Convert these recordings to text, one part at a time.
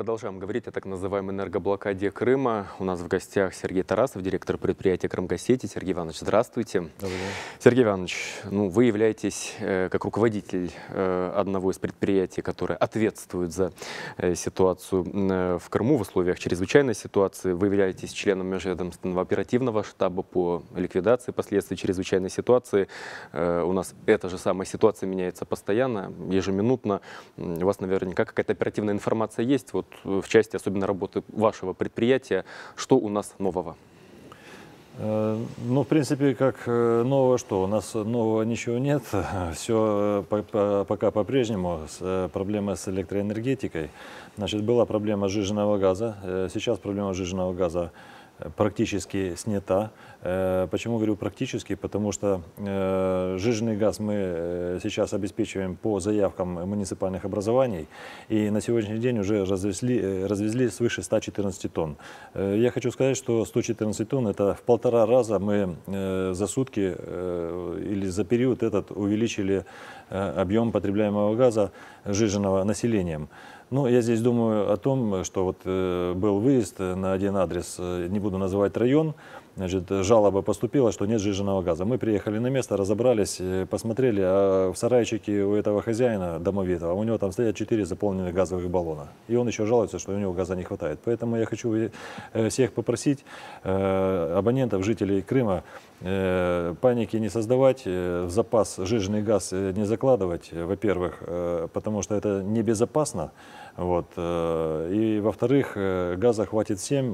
продолжаем говорить о так называемой энергоблокаде Крыма. У нас в гостях Сергей Тарасов, директор предприятия Крымгосети. Сергей Иванович, здравствуйте. Добрый Сергей Иванович, ну, вы являетесь э, как руководитель э, одного из предприятий, которое ответствует за э, ситуацию э, в Крыму в условиях чрезвычайной ситуации. Вы являетесь членом межведомственного оперативного штаба по ликвидации последствий чрезвычайной ситуации. Э, у нас эта же самая ситуация меняется постоянно, ежеминутно. У вас наверняка какая-то оперативная информация есть. Вот в части особенно работы вашего предприятия. Что у нас нового? Э, ну, в принципе, как э, нового что? У нас нового ничего нет. Все э, пока по-прежнему. Проблема с электроэнергетикой. Значит, была проблема сжиженного газа. Сейчас проблема сжиженного газа практически снята. Э, почему говорю практически? Потому что э, жиженный газ мы э, сейчас обеспечиваем по заявкам муниципальных образований, и на сегодняшний день уже развезли, развезли свыше 114 тонн. Я хочу сказать, что 114 тонн – это в полтора раза мы за сутки или за период этот увеличили объем потребляемого газа жиженного населением. Ну, я здесь думаю о том, что вот э, был выезд э, на один адрес, э, не буду называть район, значит, жалоба поступила, что нет жиженного газа. Мы приехали на место, разобрались, посмотрели, а в сарайчике у этого хозяина домовитого, у него там стоят четыре заполненных газовых баллона. И он еще жалуется, что у него газа не хватает. Поэтому я хочу всех попросить, абонентов, жителей Крыма, Э, паники не создавать, э, в запас жирный газ э, не закладывать, во-первых, потому что это небезопасно, вот. И, во-вторых, газа хватит всем,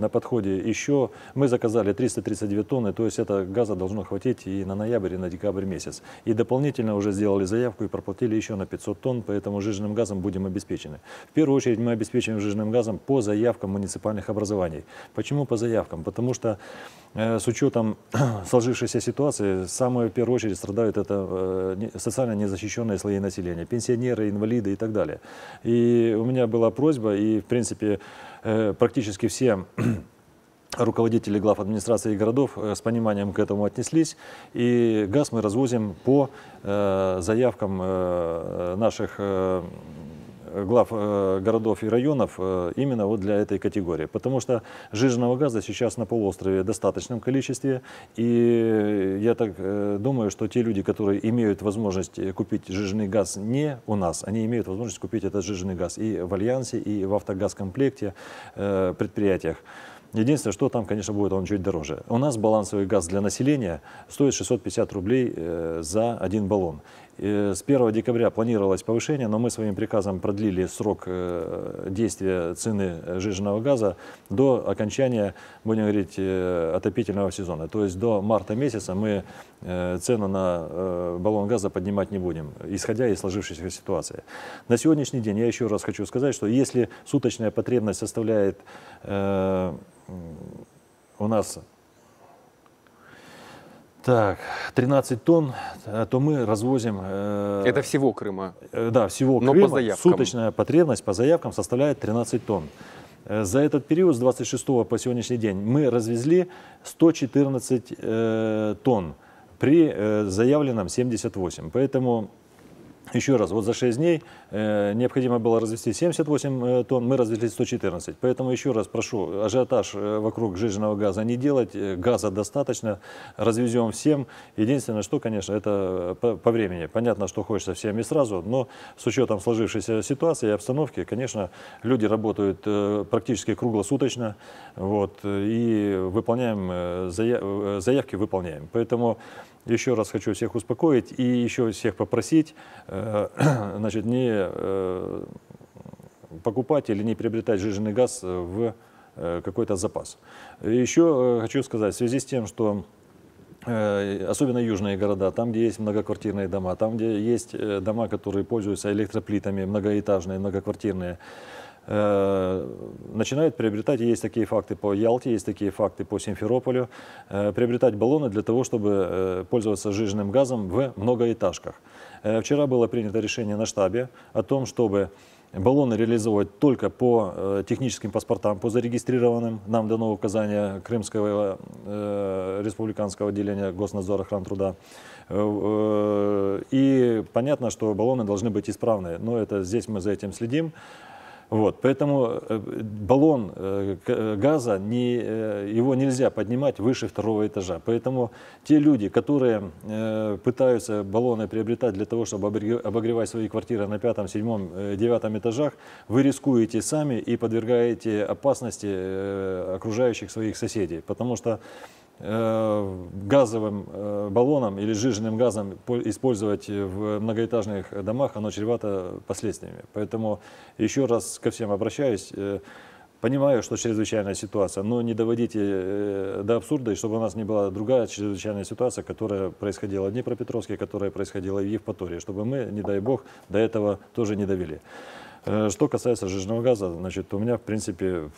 на подходе еще, мы заказали 339 тонны, то есть это газа должно хватить и на ноябрь, и на декабрь месяц. И дополнительно уже сделали заявку и проплатили еще на 500 тонн, поэтому жирным газом будем обеспечены. В первую очередь мы обеспечиваем жирным газом по заявкам муниципальных образований. Почему по заявкам? Потому что с учетом сложившейся ситуации, самое в первую очередь страдают это э, социально незащищенные слои населения, пенсионеры, инвалиды и так далее. И у меня была просьба, и в принципе э, практически все руководители глав администрации городов э, с пониманием к этому отнеслись. И газ мы развозим по заявкам наших глав э, городов и районов э, именно вот для этой категории. Потому что жирного газа сейчас на полуострове в достаточном количестве. И я так э, думаю, что те люди, которые имеют возможность купить жирный газ не у нас, они имеют возможность купить этот жирный газ и в Альянсе, и в комплекте, предприятиях. Единственное, что там, конечно, будет он чуть дороже. У нас балансовый газ для населения стоит 650 рублей за один баллон. Э, с 1 декабря планировалось повышение, но мы своим приказом продлили срок э, действия цены жиженного газа до окончания, будем говорить, э, отопительного сезона. То есть до марта месяца мы цену на баллон газа поднимать не будем, исходя из сложившейся ситуации. На сегодняшний день я еще раз хочу сказать, что если суточная потребность составляет у нас так, 13 тонн, э, то мы развозим... Э, Это всего Крыма? Э, да, всего Но Крыма. по заявкам? Суточная потребность по заявкам составляет 13 тонн. Э, за этот период с 26 по сегодняшний день мы развезли 114 э, тонн при э, заявленном 78. Поэтому еще раз, вот за 6 дней э, необходимо было развести 78 э, тонн, мы развезли 114. Поэтому еще раз прошу, ажиотаж э, вокруг жиженного газа не делать, э, газа достаточно, развезем всем. Единственное, что, конечно, это по, по времени. Понятно, что хочется всем и сразу, но с учетом сложившейся ситуации и обстановки, конечно, люди работают э, практически круглосуточно, вот, и выполняем, э, заяв, заявки выполняем. Поэтому еще раз хочу всех успокоить и еще всех попросить, э, значит, не э, покупать или не приобретать жиженый газ в э, какой-то запас. Еще хочу сказать, в связи с тем, что особенно южные города, там, где есть многоквартирные дома, там, где есть дома, которые пользуются электроплитами, многоэтажные, многоквартирные, Э, начинают приобретать, есть такие факты по Ялте, есть такие факты по Симферополю, э, приобретать баллоны для того, чтобы э, пользоваться жиженным газом в многоэтажках. Вчера было принято решение на штабе о том, чтобы баллоны реализовывать только по техническим паспортам, по зарегистрированным. Нам дано указание Крымского э, республиканского отделения Госнадзора охраны труда. И понятно, что баллоны должны быть исправны, но это здесь мы за этим следим. Вот, поэтому э, баллон э, э, газа, не, его нельзя поднимать выше второго этажа. Поэтому те люди, которые пытаются баллоны приобретать для того, чтобы обогревать свои квартиры на пятом, седьмом, девятом этажах, вы рискуете сами и подвергаете опасности окружающих своих соседей. Потому что Э, газовым э, баллоном или жиженным газом использовать в многоэтажных домах, оно чревато последствиями. Поэтому еще раз ко всем обращаюсь. Э, понимаю, что чрезвычайная ситуация, но не доводите до абсурда, и чтобы у нас не была другая чрезвычайная ситуация, которая происходила в Днепропетровске, которая происходила и в Евпатории, чтобы мы, не дай бог, до этого тоже не довели. Что касается жижного газа, значит, у меня, в принципе,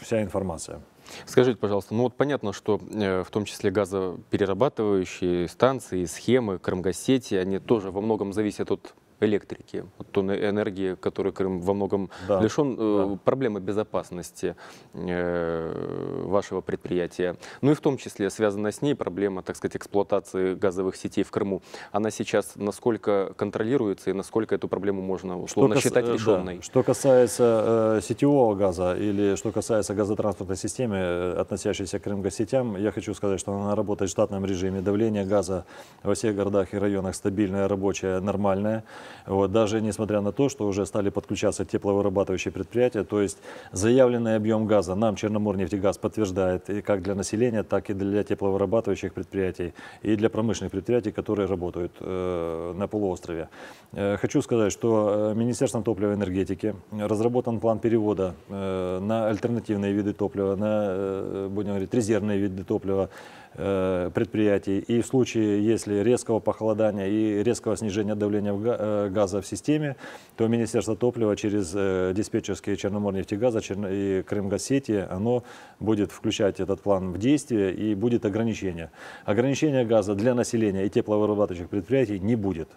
вся информация. Скажите, пожалуйста, ну вот понятно, что э, в том числе газоперерабатывающие станции, схемы, кромгосети, они тоже во многом зависят от электрики, вот той энергии, которой Крым во многом да. лишен, э, да. проблемы безопасности э, вашего предприятия. Ну и в том числе связана с ней проблема, так сказать, эксплуатации газовых сетей в Крыму. Она сейчас насколько контролируется и насколько эту проблему можно условно что считать решенной? Э, да. Что касается э, сетевого газа или что касается газотранспортной системы, относящейся к Крымгазсетям, я хочу сказать, что она работает в штатном режиме. Давление газа во всех городах и районах стабильное, рабочее, нормальное. Вот, даже несмотря на то, что уже стали подключаться тепловырабатывающие предприятия, то есть заявленный объем газа нам Черноморнефтегаз подтверждает и как для населения, так и для тепловырабатывающих предприятий и для промышленных предприятий, которые работают э, на полуострове. Э, хочу сказать, что э, Министерством топлива и энергетики разработан план перевода э, на альтернативные виды топлива, на, э, будем говорить, резервные виды топлива, Э, предприятий. И в случае, если резкого похолодания и резкого снижения давления э, газа в системе, то Министерство топлива через э, диспетчерские Черноморнефтегаза и Крымгазсети, оно будет включать этот план в действие и будет ограничение. Ограничения газа для населения и тепловырабатывающих предприятий не будет.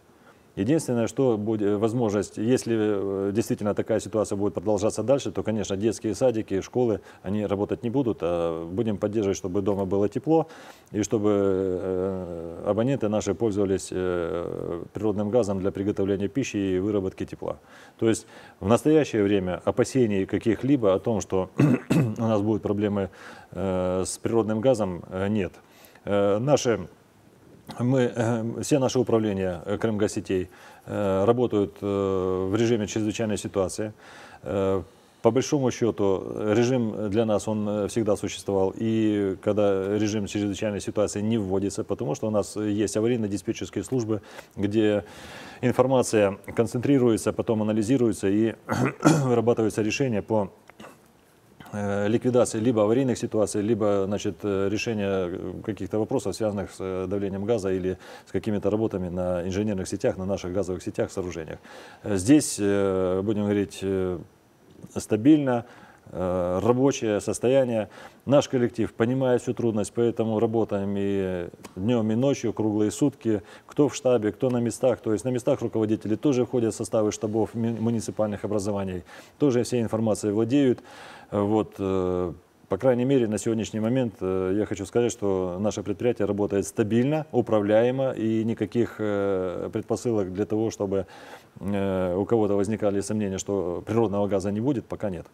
Единственное, что будет э, возможность, если э, действительно такая ситуация будет продолжаться дальше, то, конечно, детские садики, школы, они работать не будут. А будем поддерживать, чтобы дома было тепло и чтобы э, абоненты наши пользовались природным газом для приготовления пищи и выработки тепла. То есть в настоящее время опасений каких-либо о том, что у нас будут проблемы с природным газом, нет. Наши мы, э, все наши управления э, Крымгасетей э, работают в режиме чрезвычайной ситуации. По большому счету, режим для нас, он всегда существовал. И когда режим чрезвычайной ситуации не вводится, потому что у нас есть аварийно-диспетчерские службы, где информация концентрируется, потом анализируется и вырабатывается решение по Э, ликвидации либо аварийных ситуаций, либо значит, э, решения э, каких-то вопросов, связанных с давлением газа или с какими-то работами на инженерных сетях, на наших газовых сетях, сооружениях. Здесь, будем говорить, стабильно, Э, рабочее состояние. Наш коллектив понимает всю трудность, поэтому работаем и днем, и ночью, круглые сутки. Кто в штабе, кто на местах. То есть на местах руководители тоже входят в составы штабов муниципальных образований, тоже все информации владеют. Э, вот, э, по крайней мере, на сегодняшний момент э, я хочу сказать, что наше предприятие работает стабильно, управляемо, и никаких э, предпосылок для того, чтобы э, у кого-то возникали сомнения, что природного газа не будет, пока нет.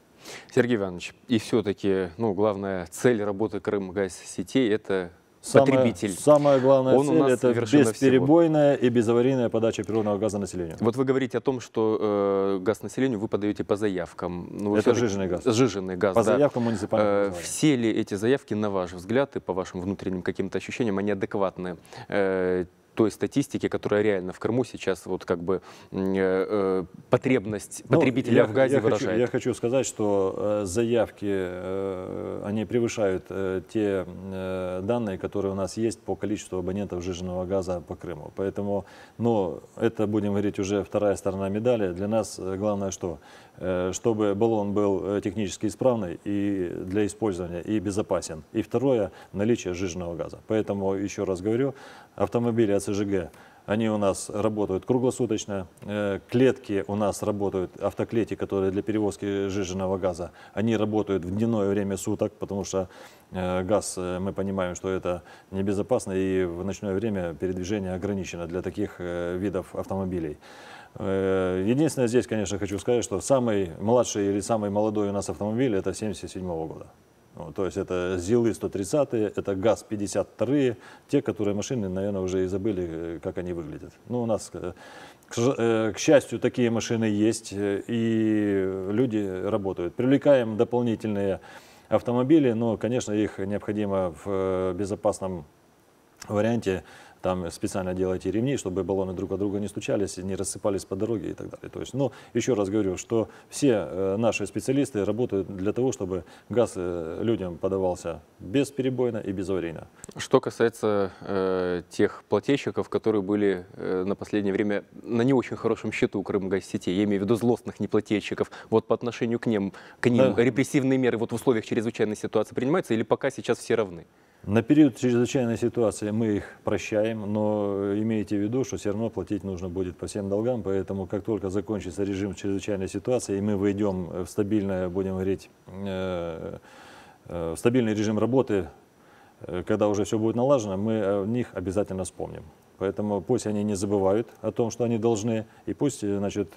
Сергей Иванович, и все-таки, ну, главная цель работы Крымгаз сетей – это самое, потребитель. Самая главная он цель – это бесперебойная всего. и безаварийная подача природного газа населению. Вот вы говорите о том, что э, газ населению вы подаете по заявкам. Ну, это жиженый газ. Жиженый газ, По да. заявкам муниципального э, Все ли эти заявки, на ваш взгляд и по вашим внутренним каким-то ощущениям, они адекватны э, той статистики, которая реально в Крыму сейчас вот как бы э, э, потребность ну, потребителя я, в газе я выражает. Хочу, я хочу сказать, что э, заявки, э, они превышают э, те э, данные, которые у нас есть по количеству абонентов жиженного газа по Крыму. Поэтому, но ну, это, будем говорить, уже вторая сторона медали. Для нас э, главное что? Э, чтобы баллон был э, технически исправный и для использования и безопасен. И второе, наличие жиженного газа. Поэтому, еще раз говорю, автомобили от СЖГ они у нас работают круглосуточно. Э, клетки у нас работают, автоклетки, которые для перевозки жиженного газа, они работают в дневное время суток, потому что газ, мы понимаем, что это небезопасно, и в ночное время передвижение ограничено для таких видов автомобилей. Э, единственное здесь, конечно, хочу сказать, что самый младший или самый молодой у нас автомобиль это 77 -го года. то есть это ЗИЛы 130, это ГАЗ-52, те, которые машины, наверное, уже и забыли, э, как они выглядят. Ну, у нас, э, к счастью, такие машины есть, и люди работают. Привлекаем дополнительные автомобили, но, конечно, их необходимо в безопасном варианте там специально делайте ремни, чтобы баллоны друг от друга не стучались, не рассыпались по дороге и так далее. То есть, но ну, еще раз говорю, что все э, наши специалисты работают для того, чтобы газ э, людям подавался бесперебойно и безаварийно. Что касается э, тех плательщиков, которые были э, на последнее время на не очень хорошем счету у Крымгазсети, я имею в виду злостных неплательщиков, вот по отношению к ним, к ним да. репрессивные меры вот в условиях чрезвычайной ситуации принимаются или пока сейчас все равны? На период чрезвычайной ситуации мы их прощаем, но имейте в виду, что все равно платить нужно будет по всем долгам, поэтому как только закончится режим чрезвычайной ситуации, и мы выйдем в стабильное, будем говорить, э, э, в стабильный режим работы, э, когда уже все будет налажено, мы о них обязательно вспомним. Поэтому пусть они не забывают о том, что они должны, и пусть, значит,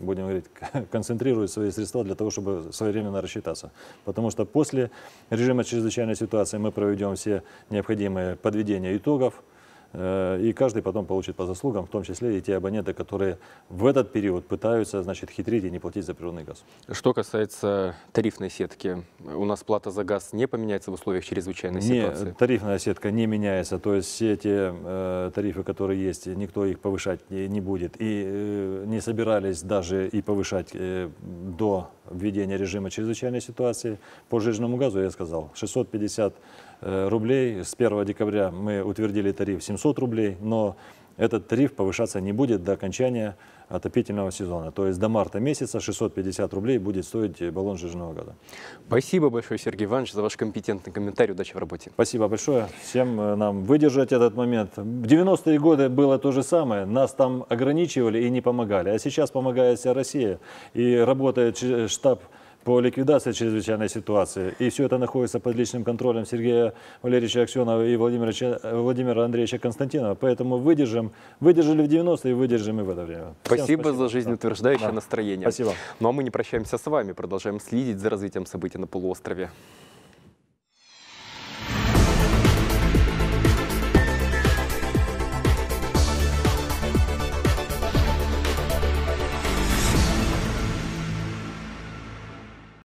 будем говорить, концентрируют свои средства для того, чтобы своевременно рассчитаться. Потому что после режима чрезвычайной ситуации мы проведем все необходимые подведения итогов, Э, и каждый потом получит по заслугам, в том числе и те абоненты, которые в этот период пытаются, значит, хитрить и не платить за природный газ. Что касается тарифной сетки, у нас плата за газ не поменяется в условиях чрезвычайной не, ситуации? тарифная сетка не меняется, то есть все эти э, тарифы, которые есть, никто их повышать не, не будет, и э, не собирались даже и повышать э, до введения режима чрезвычайной ситуации. По жирному газу я сказал, 650 Э, рублей. С 1 декабря мы утвердили тариф 700 рублей, но этот тариф повышаться не будет до окончания отопительного сезона. То есть до марта месяца 650 рублей будет стоить баллон жирного года. Спасибо большое, Сергей Иванович, за ваш компетентный комментарий. Удачи в работе. Спасибо большое. Всем э, нам выдержать этот момент. В 90-е годы было то же самое. Нас там ограничивали и не помогали. А сейчас помогает вся Россия. И работает штаб по ликвидации чрезвычайной ситуации. И все это находится под личным контролем Сергея Валерьевича Аксенова и Владимира, Владимира Андреевича Константинова. Поэтому выдержим, выдержали в 90-е и выдержим и в это время. спасибо, спасибо за жизнеутверждающее да. настроение. Спасибо. Ну а мы не прощаемся с вами, продолжаем следить за развитием событий на полуострове.